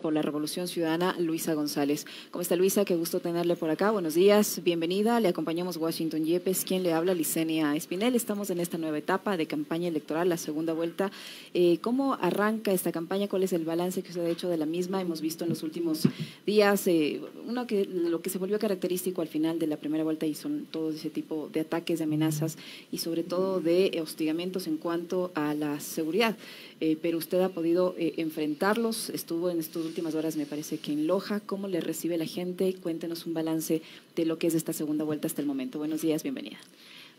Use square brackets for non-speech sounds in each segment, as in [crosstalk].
por la Revolución Ciudadana, Luisa González. ¿Cómo está Luisa? Qué gusto tenerle por acá. Buenos días, bienvenida. Le acompañamos Washington Yepes, quien le habla, Licenia Espinel. Estamos en esta nueva etapa de campaña electoral, la segunda vuelta. Eh, ¿Cómo arranca esta campaña? ¿Cuál es el balance que usted ha hecho de la misma? Hemos visto en los últimos días eh, uno que, lo que se volvió característico al final de la primera vuelta y son todo ese tipo de ataques, de amenazas y sobre todo de hostigamientos en cuanto a la seguridad. Eh, pero usted ha podido eh, enfrentarlos. Estuvo en estas últimas horas, me parece que en Loja. ¿Cómo le recibe la gente? Cuéntenos un balance de lo que es esta segunda vuelta hasta el momento. Buenos días, bienvenida.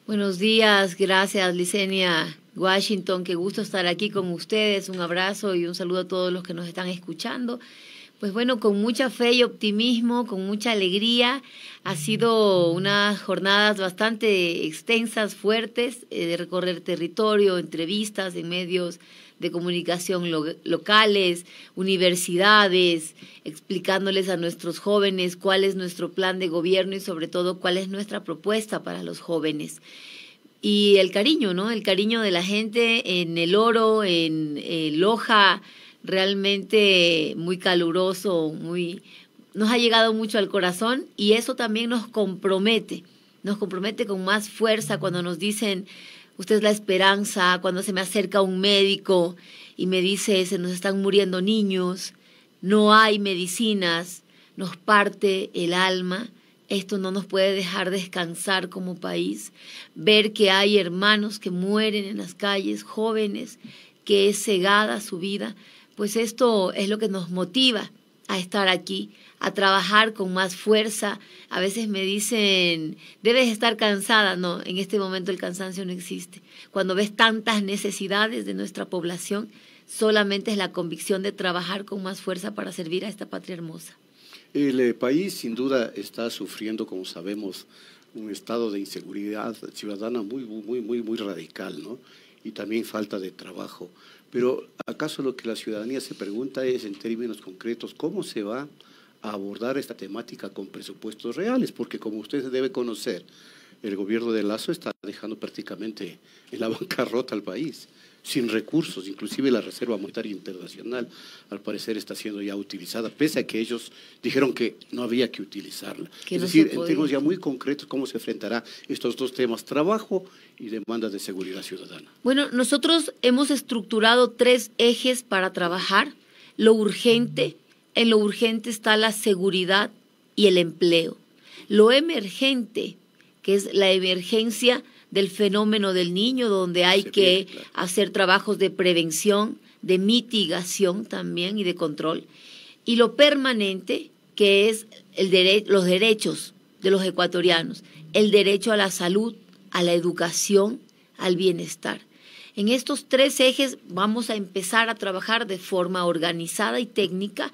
Buenos días, gracias Licenia Washington, qué gusto estar aquí con ustedes. Un abrazo y un saludo a todos los que nos están escuchando. Pues bueno, con mucha fe y optimismo, con mucha alegría. Ha sido unas jornadas bastante extensas, fuertes, eh, de recorrer territorio, entrevistas en medios de comunicación locales, universidades, explicándoles a nuestros jóvenes cuál es nuestro plan de gobierno y sobre todo cuál es nuestra propuesta para los jóvenes. Y el cariño, ¿no? El cariño de la gente en el oro, en, en Loja, realmente muy caluroso, muy nos ha llegado mucho al corazón y eso también nos compromete, nos compromete con más fuerza cuando nos dicen usted es la esperanza, cuando se me acerca un médico y me dice, se nos están muriendo niños, no hay medicinas, nos parte el alma. Esto no nos puede dejar descansar como país, ver que hay hermanos que mueren en las calles, jóvenes, que es cegada su vida, pues esto es lo que nos motiva a estar aquí a trabajar con más fuerza. A veces me dicen, debes estar cansada. No, en este momento el cansancio no existe. Cuando ves tantas necesidades de nuestra población, solamente es la convicción de trabajar con más fuerza para servir a esta patria hermosa. El eh, país sin duda está sufriendo, como sabemos, un estado de inseguridad ciudadana muy, muy, muy, muy radical, ¿no? Y también falta de trabajo. Pero ¿acaso lo que la ciudadanía se pregunta es en términos concretos, cómo se va abordar esta temática con presupuestos reales, porque como usted debe conocer, el gobierno de Lazo está dejando prácticamente en la [laughs] bancarrota al país, sin recursos, inclusive la Reserva Monetaria Internacional al parecer está siendo ya utilizada, pese a que ellos dijeron que no había que utilizarla. es decir, en términos ya muy concretos, ¿cómo se enfrentará estos dos temas, trabajo y demandas de seguridad ciudadana? Bueno, nosotros hemos estructurado tres ejes para trabajar, lo urgente, en lo urgente está la seguridad y el empleo. Lo emergente, que es la emergencia del fenómeno del niño, donde hay que hacer trabajos de prevención, de mitigación también y de control. Y lo permanente, que es los derechos de los ecuatorianos, el derecho a la salud, a la educación, al bienestar. En estos tres ejes vamos a empezar a trabajar de forma organizada y técnica.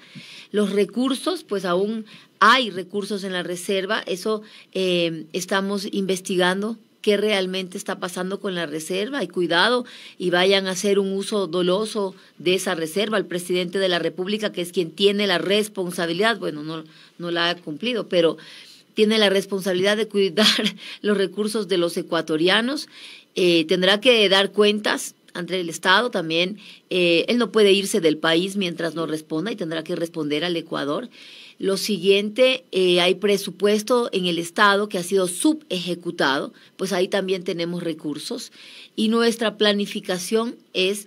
Los recursos, pues aún hay recursos en la reserva, eso eh, estamos investigando qué realmente está pasando con la reserva y cuidado y vayan a hacer un uso doloso de esa reserva. El presidente de la República, que es quien tiene la responsabilidad, bueno, no, no la ha cumplido, pero tiene la responsabilidad de cuidar [laughs] los recursos de los ecuatorianos eh, tendrá que dar cuentas ante el Estado también. Eh, él no puede irse del país mientras no responda y tendrá que responder al Ecuador. Lo siguiente, eh, hay presupuesto en el Estado que ha sido subejecutado, pues ahí también tenemos recursos. Y nuestra planificación es,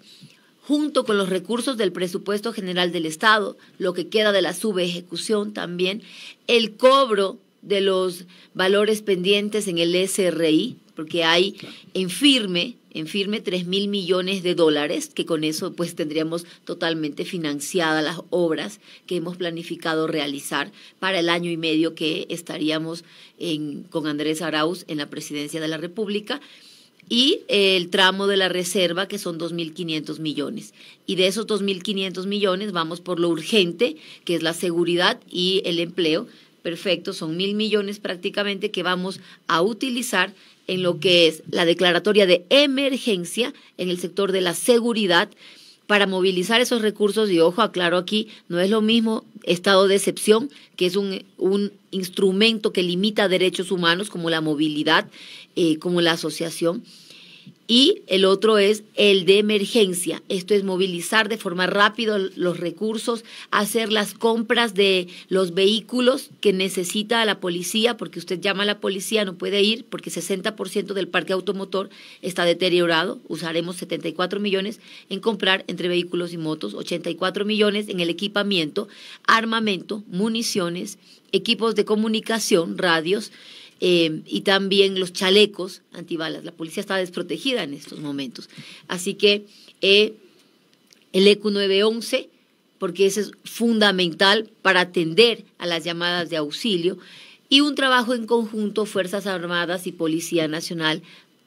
junto con los recursos del presupuesto general del Estado, lo que queda de la subejecución también, el cobro de los valores pendientes en el SRI, porque hay en firme, en firme 3 mil millones de dólares, que con eso pues tendríamos totalmente financiadas las obras que hemos planificado realizar para el año y medio que estaríamos con Andrés Arauz en la presidencia de la República y el tramo de la reserva, que son 2.500 millones. Y de esos 2.500 millones vamos por lo urgente, que es la seguridad y el empleo, perfecto, son mil millones prácticamente que vamos a utilizar en lo que es la declaratoria de emergencia en el sector de la seguridad para movilizar esos recursos y ojo, aclaro aquí, no es lo mismo estado de excepción, que es un, instrumento que limita derechos humanos como la movilidad, eh, como la asociación y el otro es el de emergencia. Esto es movilizar de forma rápida los recursos, hacer las compras de los vehículos que necesita la policía, porque usted llama a la policía, no puede ir, porque 60% del parque automotor está deteriorado. Usaremos 74 millones en comprar entre vehículos y motos, 84 millones en el equipamiento, armamento, municiones, equipos de comunicación, radios Em, y también los chalecos antibalas. La policía está desprotegida en estos momentos. Así que eh, el ECU 911, porque ese es fundamental para atender a las llamadas de auxilio, y un trabajo en conjunto, Fuerzas Armadas y Policía Nacional,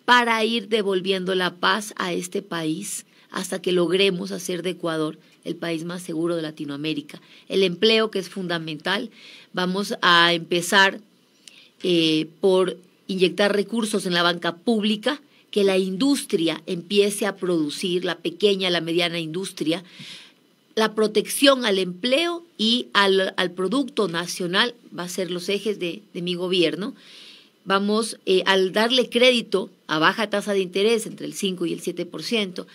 para ir devolviendo la paz a este país hasta que logremos hacer de Ecuador el país más seguro de Latinoamérica. El empleo, que es fundamental, vamos a empezar eh, por inyectar recursos en la banca pública, que la industria empiece a producir, la pequeña, la mediana industria, la protección al empleo y al, producto nacional va a ser los ejes de, mi gobierno. Vamos, eh, al darle crédito a baja tasa de interés, entre el 5 y el 7%,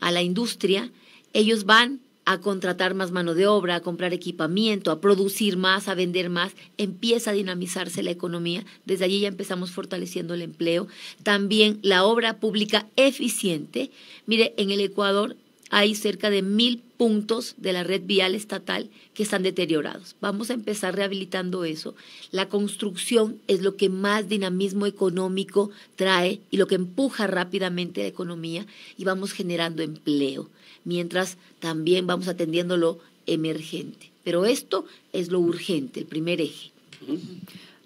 a la industria, ellos van a contratar más mano de obra, a comprar equipamiento, a producir más, a vender más, empieza a dinamizarse la economía. Desde allí ya empezamos fortaleciendo el empleo. También la obra pública eficiente. Mire, en el Ecuador hay cerca de mil puntos de la red vial estatal que están deteriorados. Vamos a empezar rehabilitando eso. La construcción es lo que más dinamismo económico trae y lo que empuja rápidamente la economía y vamos generando empleo, mientras también vamos atendiendo lo emergente. Pero esto es lo urgente, el primer eje.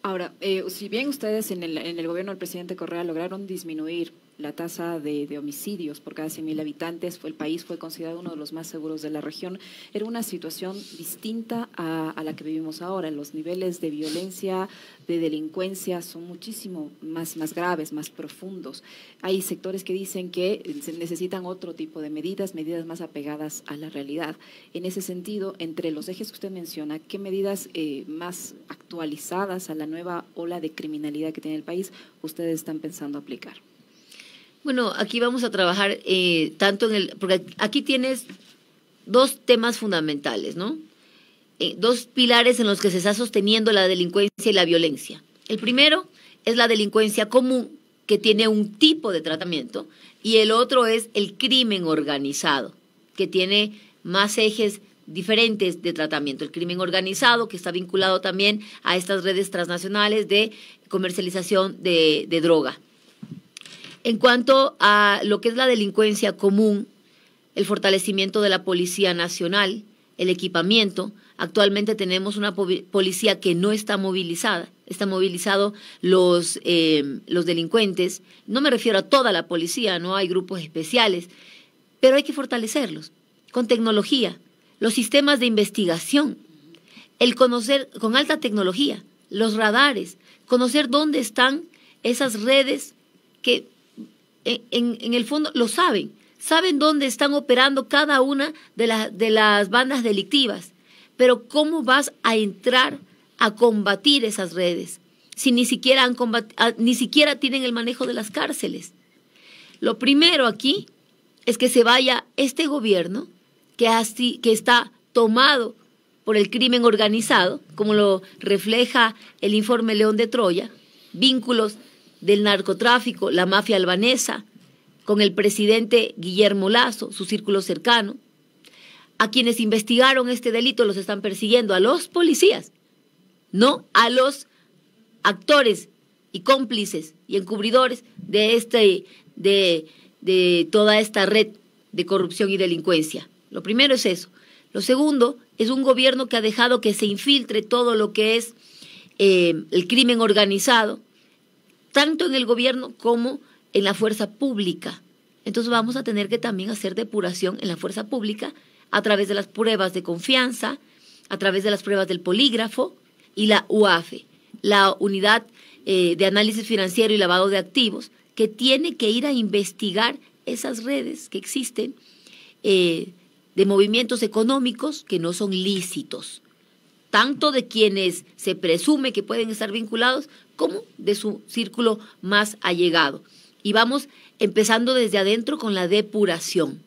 Ahora, eh, si bien ustedes en el gobierno del presidente Correa lograron disminuir la tasa de, homicidios por cada 100.000 habitantes, fue, el país fue considerado uno de los más seguros de la región, era una situación distinta a, la que vivimos ahora. Los niveles de violencia, de delincuencia son muchísimo más, más graves, más profundos. Hay sectores que dicen que se necesitan otro tipo de medidas, medidas más apegadas a la realidad. En ese sentido, entre los ejes que usted menciona, ¿qué medidas eh, más actualizadas a la nueva ola de criminalidad que tiene el país ustedes están pensando aplicar? Bueno, aquí vamos a trabajar eh, tanto en el, porque aquí tienes dos temas fundamentales, ¿no? Eh, dos pilares en los que se está sosteniendo la delincuencia y la violencia. El primero es la delincuencia común, que tiene un tipo de tratamiento, y el otro es el crimen organizado, que tiene más ejes diferentes de tratamiento. El crimen organizado, que está vinculado también a estas redes transnacionales de comercialización de droga. En cuanto a lo que es la delincuencia común, el fortalecimiento de la Policía Nacional, el equipamiento, actualmente tenemos una policía que no está movilizada, están movilizados los, eh, los delincuentes, no me refiero a toda la policía, no hay grupos especiales, pero hay que fortalecerlos con tecnología, los sistemas de investigación, el conocer con alta tecnología, los radares, conocer dónde están esas redes que en, el fondo lo saben, saben dónde están operando cada una de, de las bandas delictivas, pero ¿cómo vas a entrar a combatir esas redes si ni siquiera, han ah, ni siquiera tienen el manejo de las cárceles? Lo primero aquí es que se vaya este gobierno que, que está tomado por el crimen organizado, como lo refleja el informe León de Troya, vínculos del narcotráfico, la mafia albanesa, con el presidente Guillermo Lazo, su círculo cercano. A quienes investigaron este delito los están persiguiendo, a los policías, no a los actores y cómplices y encubridores de, este, de, toda esta red de corrupción y delincuencia. Lo primero es eso. Lo segundo es un gobierno que ha dejado que se infiltre todo lo que es eh, el crimen organizado, tanto en el gobierno como en la fuerza pública. Entonces vamos a tener que también hacer depuración en la fuerza pública a través de las pruebas de confianza, a través de las pruebas del polígrafo y la UAFE, la Unidad eh, de Análisis Financiero y Lavado de Activos, que tiene que ir a investigar esas redes que existen eh, de movimientos económicos que no son lícitos tanto de quienes se presume que pueden estar vinculados como de su círculo más allegado. Y vamos empezando desde adentro con la depuración.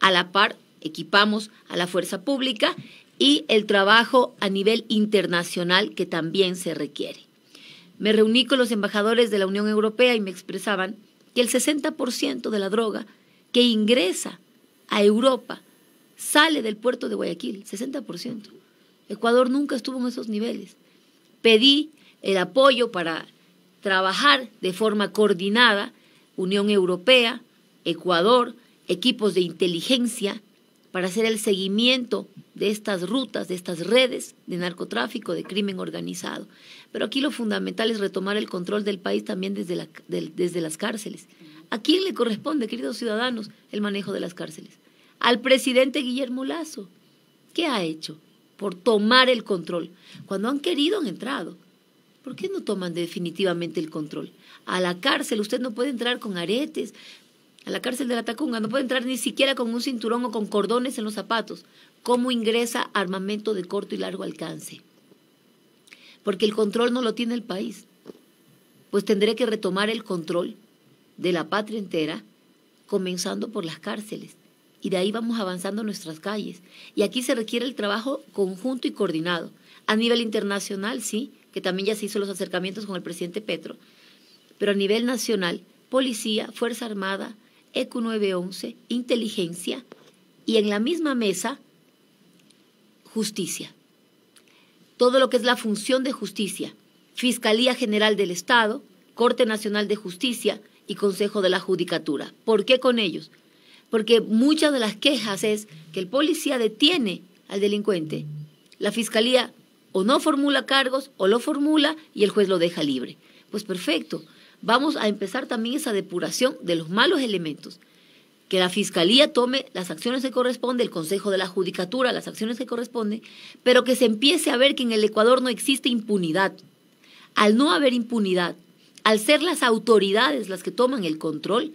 A la par, equipamos a la fuerza pública y el trabajo a nivel internacional que también se requiere. Me reuní con los embajadores de la Unión Europea y me expresaban que el 60% de la droga que ingresa a Europa sale del puerto de Guayaquil, 60%. Ecuador nunca estuvo en esos niveles. Pedí el apoyo para trabajar de forma coordinada, Unión Europea, Ecuador, equipos de inteligencia, para hacer el seguimiento de estas rutas, de estas redes de narcotráfico, de crimen organizado. Pero aquí lo fundamental es retomar el control del país también desde, desde las cárceles. ¿A quién le corresponde, queridos ciudadanos, el manejo de las cárceles? Al presidente Guillermo Lazo. ¿Qué ha hecho? por tomar el control. Cuando han querido, han entrado. ¿Por qué no toman definitivamente el control? A la cárcel, usted no puede entrar con aretes, a la cárcel de la Tacunga, no puede entrar ni siquiera con un cinturón o con cordones en los zapatos. ¿Cómo ingresa armamento de corto y largo alcance? Porque el control no lo tiene el país. Pues tendré que retomar el control de la patria entera, comenzando por las cárceles y de ahí vamos avanzando nuestras calles. Y aquí se requiere el trabajo conjunto y coordinado. A nivel internacional, sí, que también ya se hizo los acercamientos con el presidente Petro, pero a nivel nacional, policía, Fuerza Armada, ECU 911, inteligencia y en la misma mesa, justicia. Todo lo que es la función de justicia, Fiscalía General del Estado, Corte Nacional de Justicia y Consejo de la Judicatura. ¿Por qué con ellos? Porque muchas de las quejas es que el policía detiene al delincuente. La fiscalía o no formula cargos o lo formula y el juez lo deja libre. Pues perfecto, vamos a empezar también esa depuración de los malos elementos. Que la Fiscalía tome las acciones que corresponde, el Consejo de la Judicatura las acciones que corresponden, pero que se empiece a ver que en el Ecuador no existe impunidad. Al no haber impunidad, al ser las autoridades las que toman el control,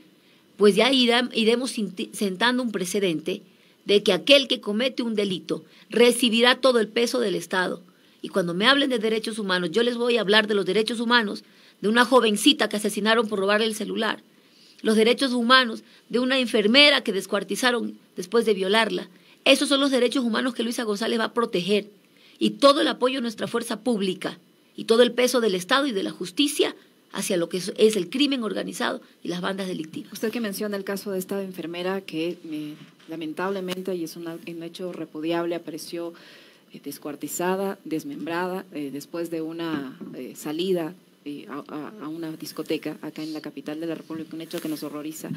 pues ya iremos sentando un precedente de que aquel que comete un delito recibirá todo el peso del Estado. Y cuando me hablen de derechos humanos, yo les voy a hablar de los derechos humanos de una jovencita que asesinaron por robarle el celular, los derechos humanos de una enfermera que descuartizaron después de violarla. Esos son los derechos humanos que Luisa González va a proteger. Y todo el apoyo de nuestra fuerza pública y todo el peso del Estado y de la justicia hacia lo que es el crimen organizado y las bandas delictivas. Usted que menciona el caso de esta enfermera que eh, lamentablemente, y es un hecho repudiable, apareció eh, descuartizada, desmembrada, eh, después de una salida a, a, una discoteca acá en la capital de la República, un hecho que nos horroriza.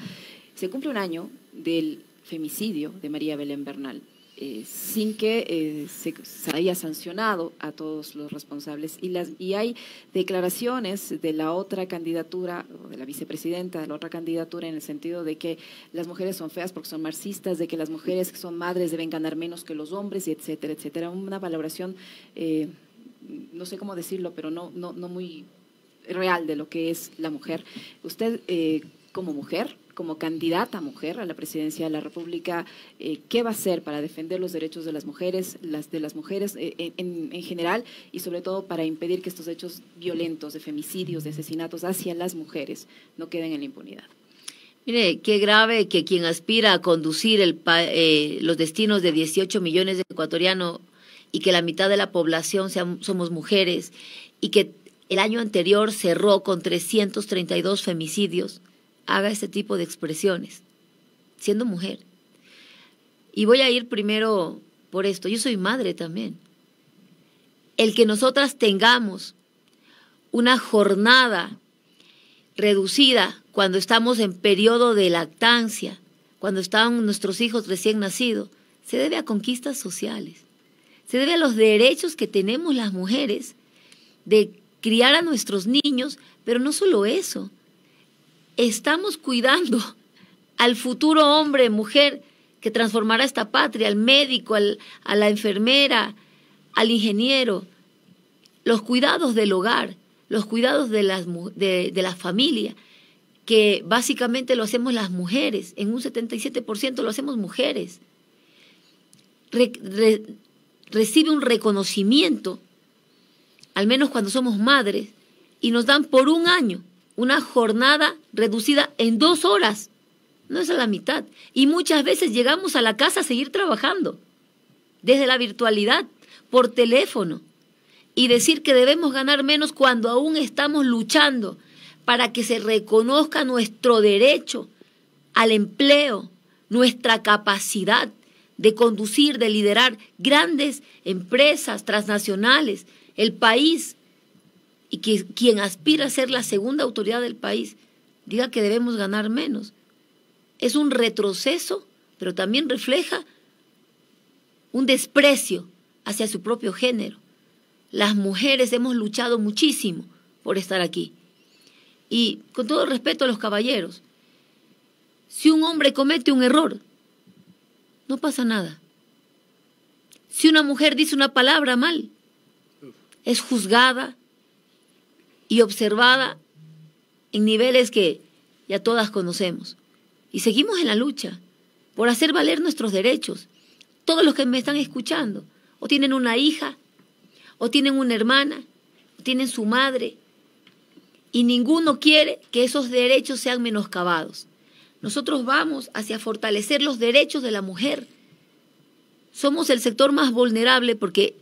Se cumple un año del femicidio de María Belén Bernal. Eh, sin que eh, se, haya sancionado a todos los responsables. Y, las, y hay declaraciones de la otra candidatura, de la vicepresidenta de la otra candidatura, en el sentido de que las mujeres son feas porque son marxistas, de que las mujeres que son madres deben ganar menos que los hombres, y etcétera, etcétera. Una valoración, eh, no sé cómo decirlo, pero no, no, no muy real de lo que es la mujer. Usted, como mujer, como candidata mujer a la presidencia de la República, eh, ¿qué va a hacer para defender los derechos de las mujeres, las de las mujeres eh, en, general y sobre todo para impedir que estos hechos violentos de femicidios, de asesinatos hacia las mujeres no queden en la impunidad? Mire, qué grave que quien aspira a conducir eh, los destinos de 18 millones de ecuatorianos y que la mitad de la población sean, somos mujeres y que el año anterior cerró con 332 femicidios haga este tipo de expresiones, siendo mujer. Y voy a ir primero por esto. Yo soy madre también. El que nosotras tengamos una jornada reducida cuando estamos en periodo de lactancia, cuando están nuestros hijos recién nacidos, se debe a conquistas sociales, se debe a los derechos que tenemos las mujeres de criar a nuestros niños, pero no solo eso, estamos cuidando al futuro hombre, mujer, que transformará esta patria, al médico, a la enfermera, al ingeniero, los cuidados del hogar, los cuidados de, la familia, que básicamente lo hacemos las mujeres, en un 77% lo hacemos mujeres. recibe un reconocimiento, al menos cuando somos madres, y nos dan por un año una jornada reducida en dos horas. No es a la mitad. Y muchas veces llegamos a la casa a seguir trabajando, desde la virtualidad, por teléfono. Y decir que debemos ganar menos cuando aún estamos luchando para que se reconozca nuestro derecho al empleo, nuestra capacidad de conducir, de liderar grandes empresas transnacionales, el país, y quien aspira a ser la segunda autoridad del país diga que debemos ganar menos. Es un retroceso, pero también refleja un desprecio hacia su propio género. Las mujeres hemos luchado muchísimo por estar aquí. Y con todo respeto a los caballeros, si un hombre comete un error, no pasa nada. Si una mujer dice una palabra mal, es juzgada, y observada en niveles que ya todas conocemos. Y seguimos en la lucha por hacer valer nuestros derechos. Todos los que me están escuchando, o tienen una hija, o tienen una hermana, o tienen su madre, y ninguno quiere que esos derechos sean menoscabados. Nosotros vamos hacia fortalecer los derechos de la mujer. Somos el sector más vulnerable porque,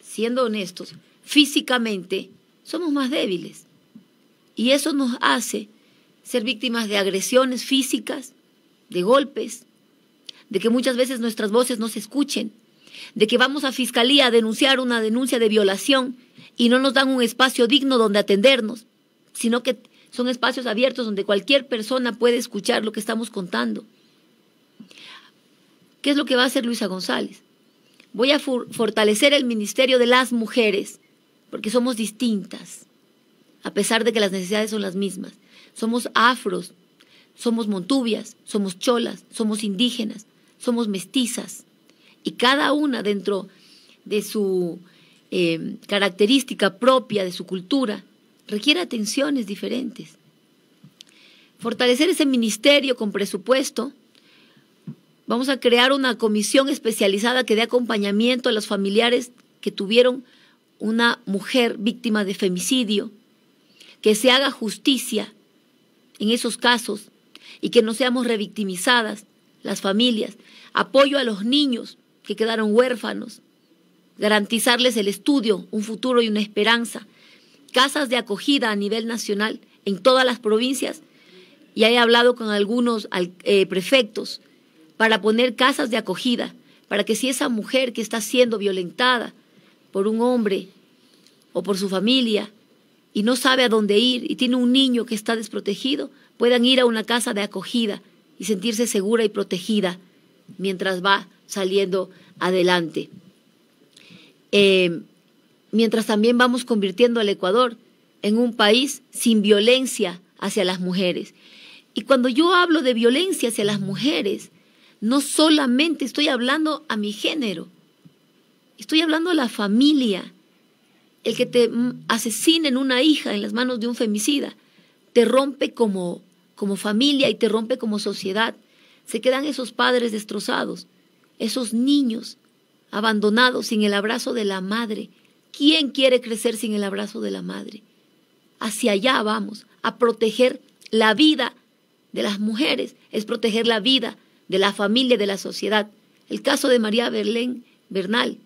siendo honestos, físicamente somos más débiles. Y eso nos hace ser víctimas de agresiones físicas, de golpes, de que muchas veces nuestras voces no se escuchen, de que vamos a fiscalía a denunciar una denuncia de violación y no nos dan un espacio digno donde atendernos, sino que son espacios abiertos donde cualquier persona puede escuchar lo que estamos contando. ¿Qué es lo que va a hacer Luisa González? Voy a fortalecer el Ministerio de las Mujeres porque somos distintas, a pesar de que las necesidades son las mismas. Somos afros, somos montubias, somos cholas, somos indígenas, somos mestizas. Y cada una dentro de su em, característica propia, de su cultura, requiere atenciones diferentes. Fortalecer ese ministerio con presupuesto. Vamos a crear una comisión especializada que dé acompañamiento a los familiares que tuvieron una mujer víctima de femicidio, que se haga justicia en esos casos y que no seamos revictimizadas las familias, apoyo a los niños que quedaron huérfanos, garantizarles el estudio, un futuro y una esperanza, casas de acogida a nivel nacional en todas las provincias, y he hablado con algunos eh, prefectos para poner casas de acogida, para que si esa mujer que está siendo violentada, por un hombre o por su familia y no sabe a dónde ir y tiene un niño que está desprotegido, puedan ir a una casa de acogida y sentirse segura y protegida mientras va saliendo adelante. Eh, mientras también vamos convirtiendo al Ecuador en un país sin violencia hacia las mujeres. Y cuando yo hablo de violencia hacia las mujeres, no solamente estoy hablando a mi género, Estoy hablando de la familia. El que te asesinen una hija en las manos de un femicida te rompe como, como familia y te rompe como sociedad. Se quedan esos padres destrozados, esos niños abandonados sin el abrazo de la madre. ¿Quién quiere crecer sin el abrazo de la madre? Hacia allá vamos, a proteger la vida de las mujeres, es proteger la vida de la familia, de la sociedad. El caso de María Berlén Bernal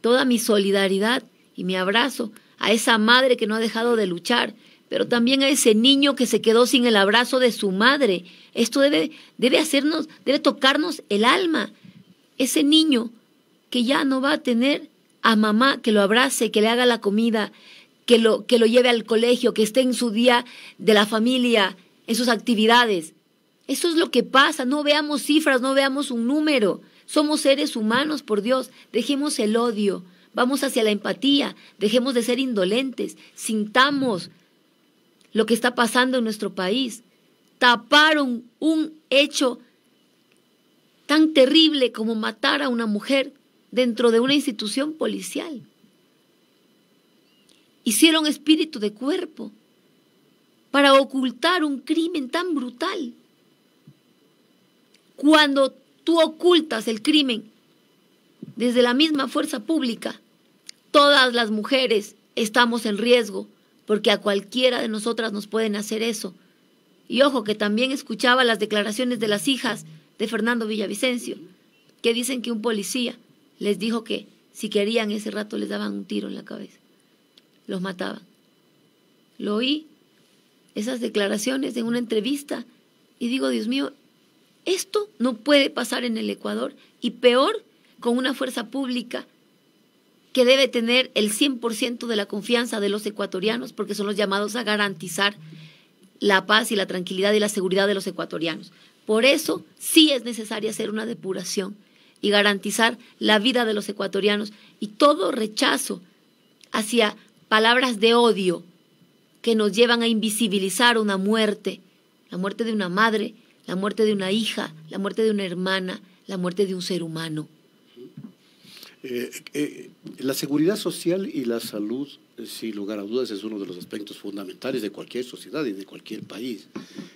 toda mi solidaridad y mi abrazo a esa madre que no ha dejado de luchar, pero también a ese niño que se quedó sin el abrazo de su madre. Esto debe, hacernos, debe tocarnos el alma. Ese niño que ya no va a tener a mamá que lo abrace, que le haga la comida, que lo, que lo lleve al colegio, que esté en su día de la familia, en sus actividades. Eso es lo que pasa. No veamos cifras, no veamos un número. Somos seres humanos, por Dios. Dejemos el odio, vamos hacia la empatía, dejemos de ser indolentes, sintamos lo que está pasando en nuestro país. Taparon un hecho tan terrible como matar a una mujer dentro de una institución policial. Hicieron espíritu de cuerpo para ocultar un crimen tan brutal. Cuando tú ocultas el crimen desde la misma fuerza pública, todas las mujeres estamos en riesgo, porque a cualquiera de nosotras nos pueden hacer eso. Y ojo que también escuchaba las declaraciones de las hijas de Fernando Villavicencio, que dicen que un policía les dijo que si querían ese rato les daban un tiro en la cabeza, los mataban. Lo oí, esas declaraciones en una entrevista, y digo, Dios mío, esto no puede pasar en el Ecuador y peor con una fuerza pública que debe tener el 100% de la confianza de los ecuatorianos porque son los llamados a garantizar la paz y la tranquilidad y la seguridad de los ecuatorianos. Por eso sí es necesaria hacer una depuración y garantizar la vida de los ecuatorianos y todo rechazo hacia palabras de odio que nos llevan a invisibilizar una muerte, la muerte de una madre, la muerte de una hija, la muerte de una hermana, la muerte de un ser humano. Eh, eh, la seguridad social y la salud sin lugar a dudas, es uno de los aspectos fundamentales de cualquier sociedad y de cualquier país.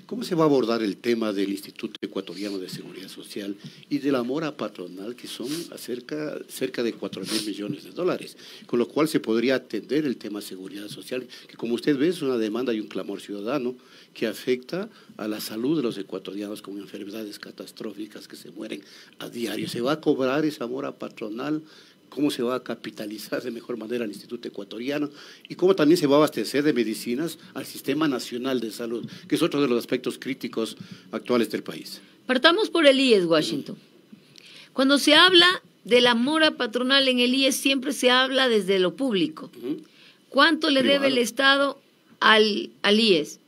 ¿Cómo se va a abordar el tema del Instituto Ecuatoriano de Seguridad Social y de la mora patronal, que son cerca de 4 mil millones de dólares? Con lo cual se podría atender el tema seguridad social, que como usted ve es una demanda y un clamor ciudadano que afecta a la salud de los ecuatorianos con enfermedades catastróficas que se mueren a diario. ¿Se va a cobrar esa mora patronal? cómo se va a capitalizar de mejor manera el Instituto Ecuatoriano y cómo también se va a abastecer de medicinas al Sistema Nacional de Salud, que es otro de los aspectos críticos actuales del país. Partamos por el IES, Washington. Cuando se habla de la mora patronal en el IES, siempre se habla desde lo público. ¿Cuánto le debe el Estado al IES?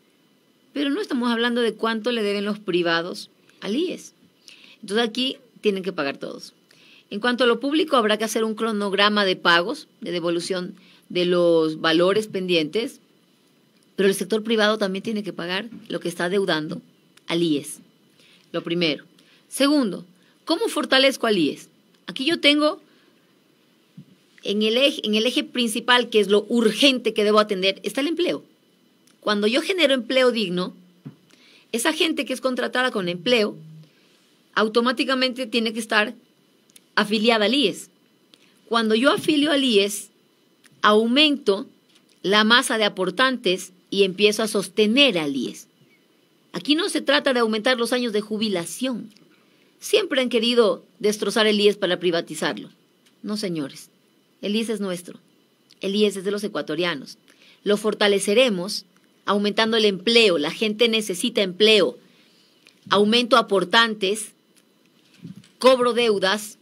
Pero no estamos hablando de cuánto le deben los privados al IES. Entonces aquí tienen que pagar todos. En cuanto a lo público, habrá que hacer un cronograma de pagos, de devolución de los valores pendientes, pero el sector privado también tiene que pagar lo que está deudando al IES. Lo primero. Segundo, ¿cómo fortalezco al IES? Aquí yo tengo en el, eje, en el eje principal, que es lo urgente que debo atender, está el empleo. Cuando yo genero empleo digno, esa gente que es contratada con empleo automáticamente tiene que estar afiliada al IES. Cuando yo afilio al IES, aumento la masa de aportantes y empiezo a sostener al IES. Aquí no se trata de aumentar los años de jubilación. Siempre han querido destrozar el IES para privatizarlo. No, señores, el IES es nuestro. El IES es de los ecuatorianos. Lo fortaleceremos aumentando el empleo. La gente necesita empleo. Aumento aportantes, cobro deudas,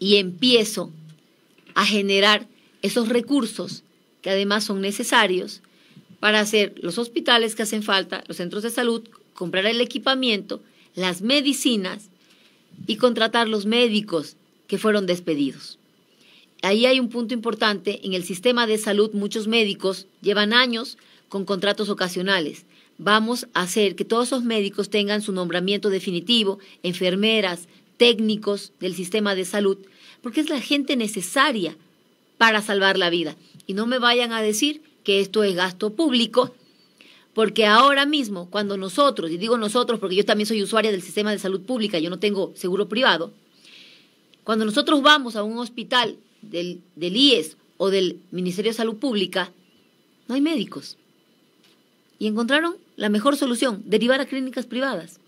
y empiezo a generar esos recursos que además son necesarios para hacer los hospitales que hacen falta, los centros de salud, comprar el equipamiento, las medicinas y contratar los médicos que fueron despedidos. Ahí hay un punto importante. En el sistema de salud muchos médicos llevan años con contratos ocasionales. Vamos a hacer que todos los médicos tengan su nombramiento definitivo, enfermeras, técnicos del sistema de salud, porque es la gente necesaria para salvar la vida. Y no me vayan a decir que esto es gasto público, porque ahora mismo, cuando nosotros, y digo nosotros porque yo también soy usuaria del sistema de salud pública, yo no tengo seguro privado, cuando nosotros vamos a un hospital del, del IES o del Ministerio de Salud Pública, no hay médicos. Y encontraron la mejor solución, derivar a clínicas privadas,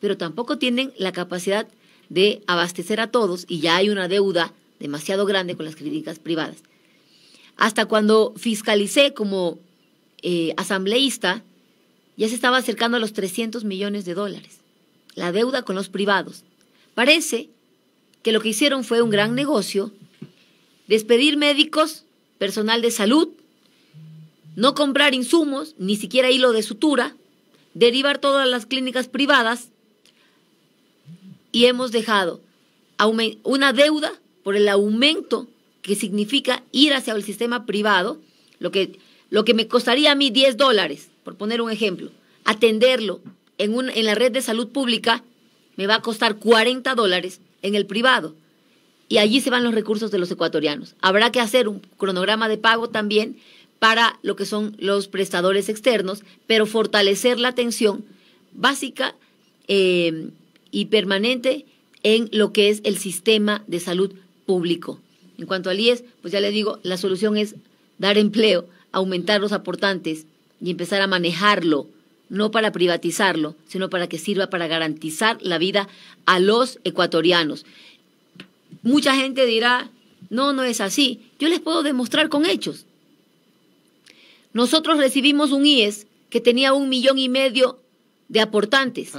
pero tampoco tienen la capacidad de abastecer a todos y ya hay una deuda demasiado grande con las clínicas privadas. Hasta cuando fiscalicé como eh, asambleísta, ya se estaba acercando a los 300 millones de dólares, la deuda con los privados. Parece que lo que hicieron fue un gran negocio, despedir médicos, personal de salud, no comprar insumos, ni siquiera hilo de sutura, derivar todas las clínicas privadas y hemos dejado una deuda por el aumento que significa ir hacia el sistema privado, lo que, lo que me costaría a mí 10 dólares, por poner un ejemplo, atenderlo en, la red de salud pública me va a costar 40 dólares en el privado. Y allí se van los recursos de los ecuatorianos. Habrá que hacer un cronograma de pago también para lo que son los prestadores externos, pero fortalecer la atención básica eh, y permanente en lo que es el sistema de salud público. En cuanto al IES, pues ya les digo, la solución es dar empleo, aumentar los aportantes y empezar a manejarlo, no para privatizarlo, sino para que sirva para garantizar la vida a los ecuatorianos. Mucha gente dirá, no, no es así. Yo les puedo demostrar con hechos. Nosotros recibimos un IES que tenía un millón y medio de aportantes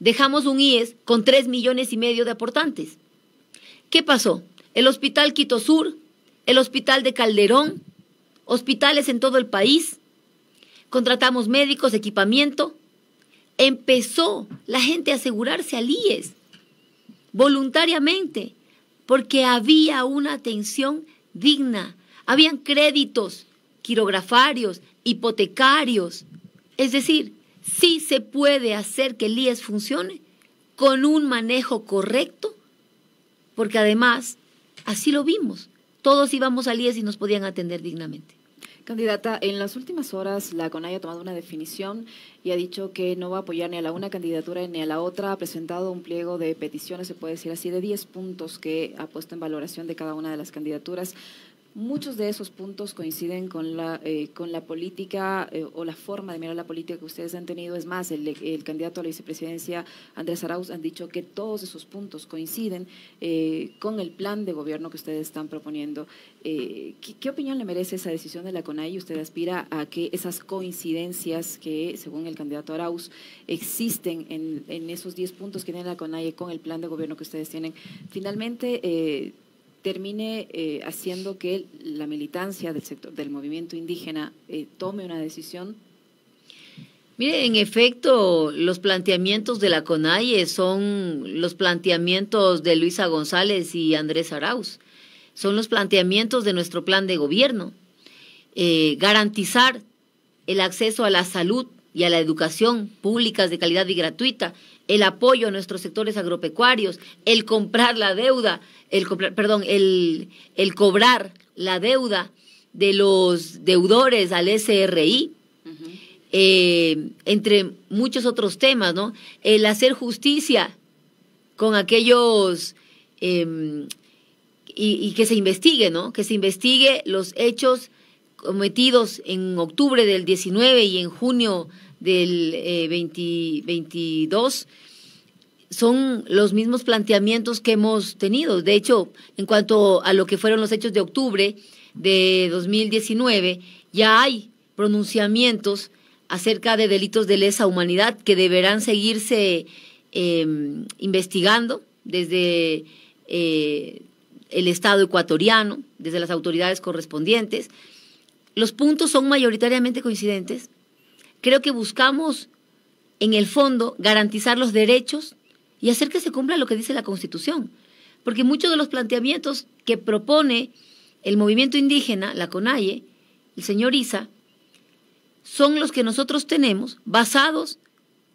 dejamos un IES con tres millones y medio de aportantes. ¿Qué pasó? El Hospital Quito Sur, el Hospital de Calderón, hospitales en todo el país, contratamos médicos, equipamiento. Empezó la gente a asegurarse al IES voluntariamente, porque había una atención digna, habían créditos quirografarios, hipotecarios, es decir, sí se puede hacer que el IES funcione con un manejo correcto, porque además así lo vimos. Todos íbamos al IES y nos podían atender dignamente. Candidata, en las últimas horas la CONAI ha tomado una definición y ha dicho que no va a apoyar ni a la una candidatura ni a la otra. Ha presentado un pliego de peticiones, se puede decir así, de 10 puntos que ha puesto en valoración de cada una de las candidaturas. Muchos de esos puntos coinciden con la, eh, con la política eh, o la forma de mirar la política que ustedes han tenido. Es más, el, candidato a la vicepresidencia, Andrés Arauz, han dicho que todos esos puntos coinciden eh, con el plan de gobierno que ustedes están proponiendo. ¿qué, opinión le merece esa decisión de la CONAI? ¿Usted aspira a que esas coincidencias que, según el candidato Arauz, existen en, esos 10 puntos que tiene la CONAI con el plan de gobierno que ustedes tienen, finalmente termine eh, haciendo que la militancia del sector del movimiento indígena eh, tome una decisión? Mire, en efecto, los planteamientos de la CONAIE son los planteamientos de Luisa González y Andrés Arauz, son los planteamientos de nuestro plan de gobierno. Eh, garantizar el acceso a la salud y a la educación públicas de calidad y gratuita, el apoyo a nuestros sectores agropecuarios, el comprar la deuda, el comprar, perdón, el, el cobrar la deuda de los deudores al SRI, eh, entre muchos otros temas, ¿no? El hacer justicia con aquellos em, y, y, que se investigue, ¿no? Que se investigue los hechos cometidos en octubre del 19 y en junio del eh, son los mismos planteamientos que hemos tenido. De hecho, en cuanto a lo que fueron los hechos de octubre de 2019, ya hay pronunciamientos acerca de delitos de lesa humanidad que deberán seguirse em, investigando desde eh, el Estado ecuatoriano, desde las autoridades correspondientes. Los puntos son mayoritariamente coincidentes, creo que buscamos, en el fondo, garantizar los derechos y hacer que se cumpla lo que dice la Constitución. Porque muchos de los planteamientos que propone el movimiento indígena, la CONAIE, el señor Isa, son los que nosotros tenemos basados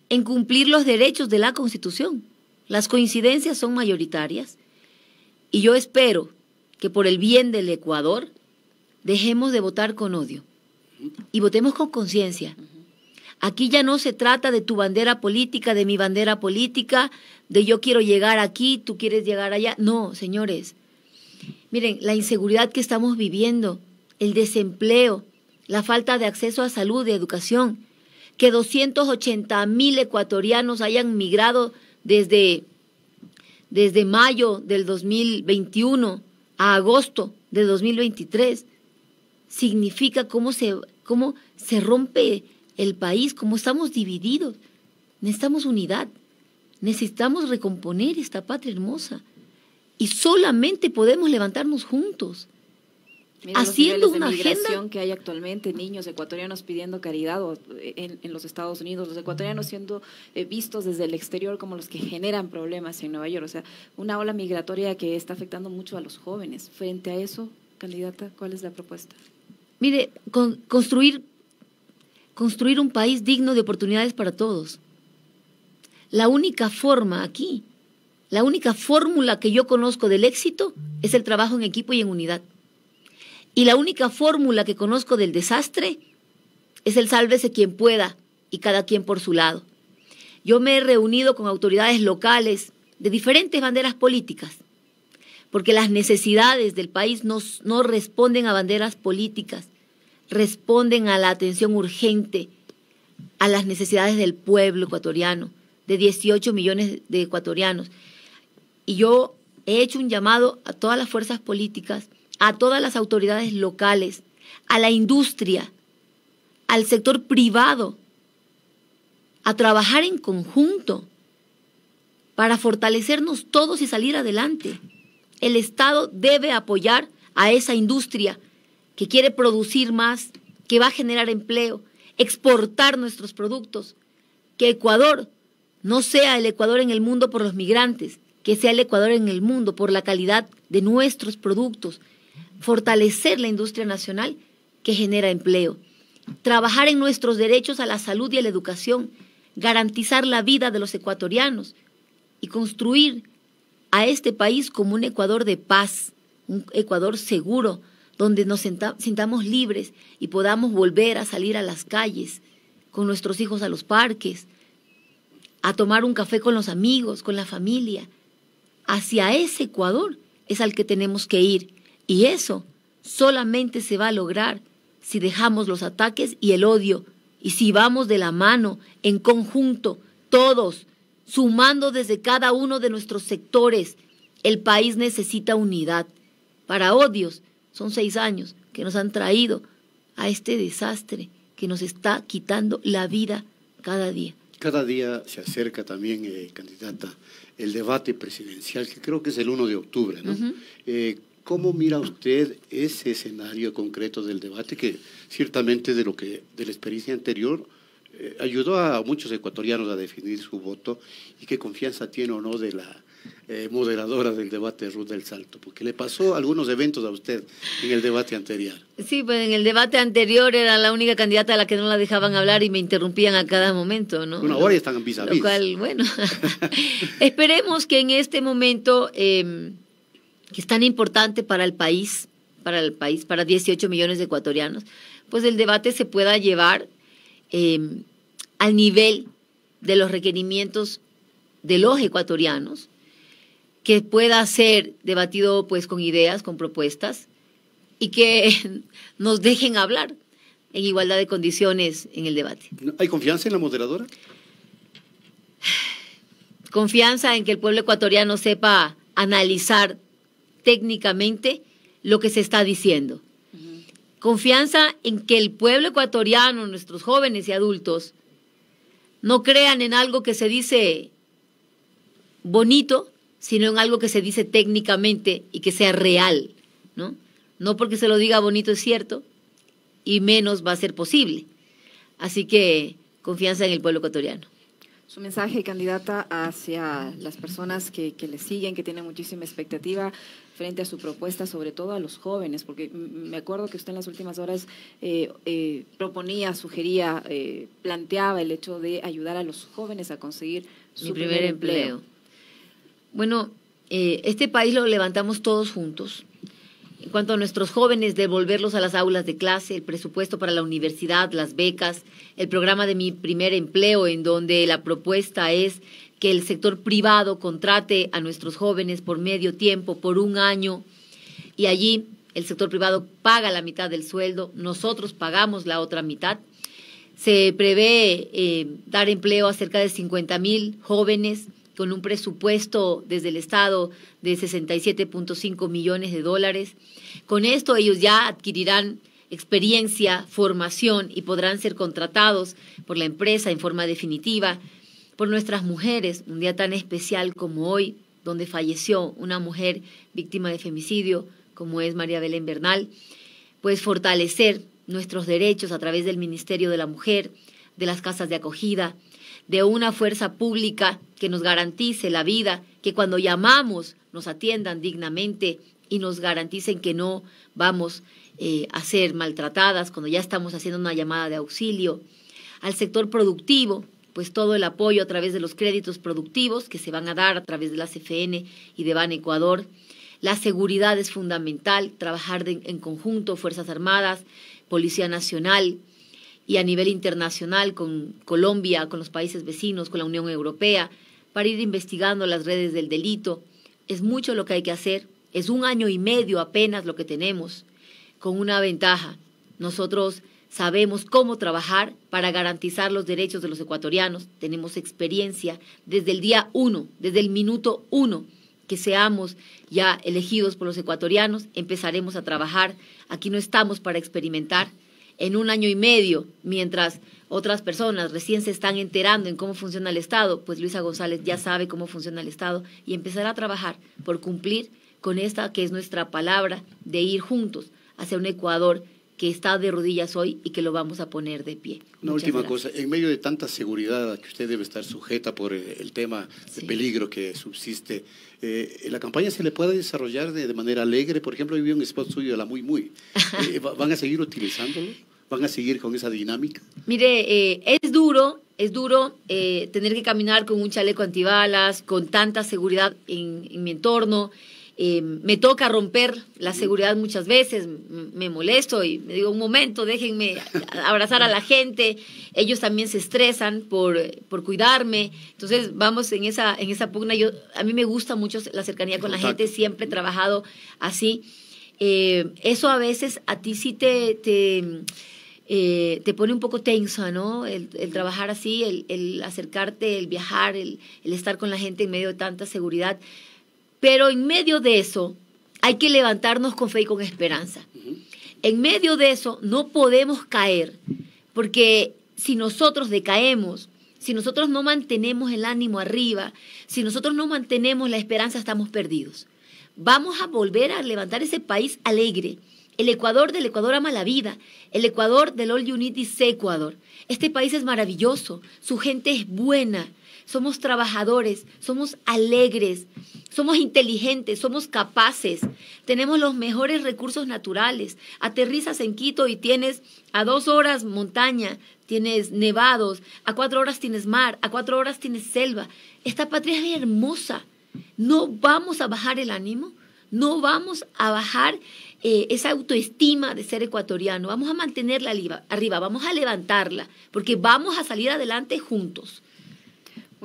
en cumplir los derechos de la Constitución. Las coincidencias son mayoritarias y yo espero que por el bien del Ecuador dejemos de votar con odio y votemos con conciencia. Aquí ya no se trata de tu bandera política, de mi bandera política, de yo quiero llegar aquí, tú quieres llegar allá. No, señores. Miren, la inseguridad que estamos viviendo, el desempleo, la falta de acceso a salud y educación, que 280 mil ecuatorianos hayan migrado desde, desde mayo del 2021 a agosto de 2023, significa cómo se, cómo se rompe el país, como estamos divididos. Necesitamos unidad. Necesitamos recomponer esta patria hermosa. Y solamente podemos levantarnos juntos. haciendo los una de agenda que hay actualmente niños ecuatorianos pidiendo caridad eh, en, los Estados Unidos los ecuatorianos siendo eh, vistos desde el exterior como los que generan problemas en Nueva York o sea una ola migratoria que está afectando mucho a los jóvenes frente a eso candidata cuál es la propuesta mire construir construir un país digno de oportunidades para todos. La única forma aquí, la única fórmula que yo conozco del éxito es el trabajo en equipo y en unidad. Y la única fórmula que conozco del desastre es el sálvese quien pueda y cada quien por su lado. Yo me he reunido con autoridades locales de diferentes banderas políticas, porque las necesidades del país no, no responden a banderas políticas responden a la atención urgente a las necesidades del pueblo ecuatoriano, de 18 millones de ecuatorianos. Y yo he hecho un llamado a todas las fuerzas políticas, a todas las autoridades locales, a la industria, al sector privado, a trabajar en conjunto para fortalecernos todos y salir adelante. El Estado debe apoyar a esa industria que quiere producir más, que va a generar empleo, exportar nuestros productos, que Ecuador no sea el Ecuador en el mundo por los migrantes, que sea el Ecuador en el mundo por la calidad de nuestros productos, fortalecer la industria nacional que genera empleo, trabajar en nuestros derechos a la salud y a la educación, garantizar la vida de los ecuatorianos y construir a este país como un Ecuador de paz, un Ecuador seguro, donde nos sintamos libres y podamos volver a salir a las calles, con nuestros hijos a los parques, a tomar un café con los amigos, con la familia. Hacia ese Ecuador es al que tenemos que ir. Y eso solamente se va a lograr si dejamos los ataques y el odio y si vamos de la mano, en conjunto, todos, sumando desde cada uno de nuestros sectores. El país necesita unidad. Para odios son seis años que nos han traído a este desastre que nos está quitando la vida cada día. Cada día se acerca también, eh, candidata, el debate presidencial, que creo que es el 1 de octubre, ¿no? Eh, ¿Cómo mira usted ese escenario concreto del debate que ciertamente de lo que de la experiencia anterior eh, ayudó a muchos ecuatorianos a definir su voto y qué confianza tiene o no de la eh, moderadora del debate Ruth del Salto, porque le pasó algunos eventos a usted en el debate anterior. Sí, pues en el debate anterior era la única candidata a la que no la dejaban hablar y me interrumpían a cada momento, ¿no? Bueno, ahora ya están en a Lo cual, bueno, [laughs] esperemos que en este momento, em, que es tan importante para el país, para el país, para 18 millones de ecuatorianos, pues el debate se pueda llevar em, al nivel de los requerimientos de los ecuatorianos que pueda ser debatido pues con ideas, con propuestas y que [laughs] nos dejen hablar en igualdad de condiciones en el debate. ¿Hay confianza en la moderadora? [sighs] Confianza en que el pueblo ecuatoriano sepa analizar técnicamente lo que se está diciendo. Confianza en que el pueblo ecuatoriano, nuestros jóvenes y adultos, no crean en algo que se dice bonito, sino en algo que se dice técnicamente y que sea real, ¿no? No porque se lo diga bonito es cierto, y menos va a ser posible. Así que confianza en el pueblo ecuatoriano. Su mensaje, candidata, hacia las personas que, le siguen, que tienen muchísima expectativa frente a su propuesta, sobre todo a los jóvenes, porque me acuerdo que usted en las últimas horas eh, eh, proponía, sugería, eh, planteaba el hecho de ayudar a los jóvenes a conseguir su primer, empleo. Bueno, eh, este país lo levantamos todos juntos. En cuanto a nuestros jóvenes, devolverlos a las aulas de clase, el presupuesto para la universidad, las becas, el programa de mi primer empleo, en donde la propuesta es que el sector privado contrate a nuestros jóvenes por medio tiempo, por un año, y allí el sector privado paga la mitad del sueldo, nosotros pagamos la otra mitad. Se prevé eh, dar empleo a cerca de 50 mil jóvenes con un presupuesto desde el Estado de 67.5 millones de dólares. Con esto ellos ya adquirirán experiencia, formación y podrán ser contratados por la empresa en forma definitiva, por nuestras mujeres, un día tan especial como hoy, donde falleció una mujer víctima de femicidio, como es María Belén Bernal, pues fortalecer nuestros derechos a través del Ministerio de la Mujer, de las casas de acogida, de una fuerza pública que nos garantice la vida, que cuando llamamos nos atiendan dignamente y nos garanticen que no vamos eh, a ser maltratadas cuando ya estamos haciendo una llamada de auxilio. Al sector productivo, pues todo el apoyo a través de los créditos productivos que se van a dar a través de la CFN y de Ban Ecuador. La seguridad es fundamental, trabajar en conjunto, Fuerzas Armadas, Policía Nacional, y a nivel internacional con Colombia, con los países vecinos, con la Unión Europea, para ir investigando las redes del delito. Es mucho lo que hay que hacer. Es un año y medio apenas lo que tenemos, con una ventaja. Nosotros sabemos cómo trabajar para garantizar los derechos de los ecuatorianos. Tenemos experiencia desde el día uno, desde el minuto uno que seamos ya elegidos por los ecuatorianos, empezaremos a trabajar. Aquí no estamos para experimentar, en un año y medio, mientras otras personas recién se están enterando en cómo funciona el Estado, pues Luisa González ya sabe cómo funciona el Estado y empezará a trabajar por cumplir con esta que es nuestra palabra de ir juntos hacia un Ecuador que está de rodillas hoy y que lo vamos a poner de pie. Una última cosa, en medio de tanta seguridad que usted debe estar sujeta por eh, el tema de peligro que subsiste, eh, ¿la campaña se le puede desarrollar de, de manera alegre? Por ejemplo, yo vi un spot suyo de la Muy Muy. [laughs] Eh, ¿Van a seguir utilizándolo? ¿Van a seguir con esa dinámica? Mire, es duro, es duro tener que caminar con un chaleco antibalas, con tanta seguridad en, en mi entorno. Eh, me toca romper la seguridad muchas veces, me molesto y me digo, un momento, déjenme abrazar a la gente, ellos también se estresan por, por cuidarme, entonces vamos en esa, en esa pugna, yo, a mí me gusta mucho la cercanía con la gente, siempre he trabajado así, eh, eso a veces a ti sí te... te eh, te pone un poco tensa, ¿no? El, trabajar así, el, acercarte, el viajar, el estar con la gente en medio de tanta seguridad. Pero en medio de eso, hay que levantarnos con fe y con esperanza. En medio de eso, no podemos caer, porque si nosotros decaemos, si nosotros no mantenemos el ánimo arriba, si nosotros no mantenemos la esperanza, estamos perdidos. Vamos a volver a levantar ese país alegre. El Ecuador del Ecuador ama la vida. El Ecuador del All Unity Ecuador. Este país es maravilloso. Su gente es buena somos trabajadores, somos alegres, somos inteligentes, somos capaces, tenemos los mejores recursos naturales. Aterrizas en Quito y tienes a dos horas montaña, tienes nevados, a cuatro horas tienes mar, a cuatro horas tienes selva. Esta patria es hermosa. No vamos a bajar el ánimo, no vamos a bajar eh, esa autoestima de ser ecuatoriano, vamos a mantenerla arriba, vamos a levantarla, porque vamos a salir adelante juntos.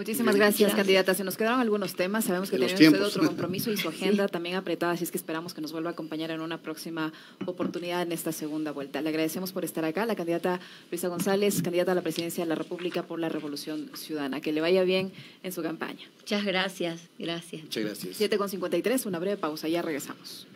Muchísimas gracias, candidata. Se nos quedaron algunos temas. Sabemos que tiene usted otro compromiso y su [laughs] agenda también apretada, así es que esperamos que nos vuelva a acompañar en una próxima oportunidad en esta segunda vuelta. Le agradecemos por estar acá. La candidata Luisa González, candidata a la presidencia de la República por la Revolución Ciudadana. Que le vaya bien en su campaña. Muchas gracias. Gracias. Muchas gracias. 7.53, una breve pausa. Ya regresamos.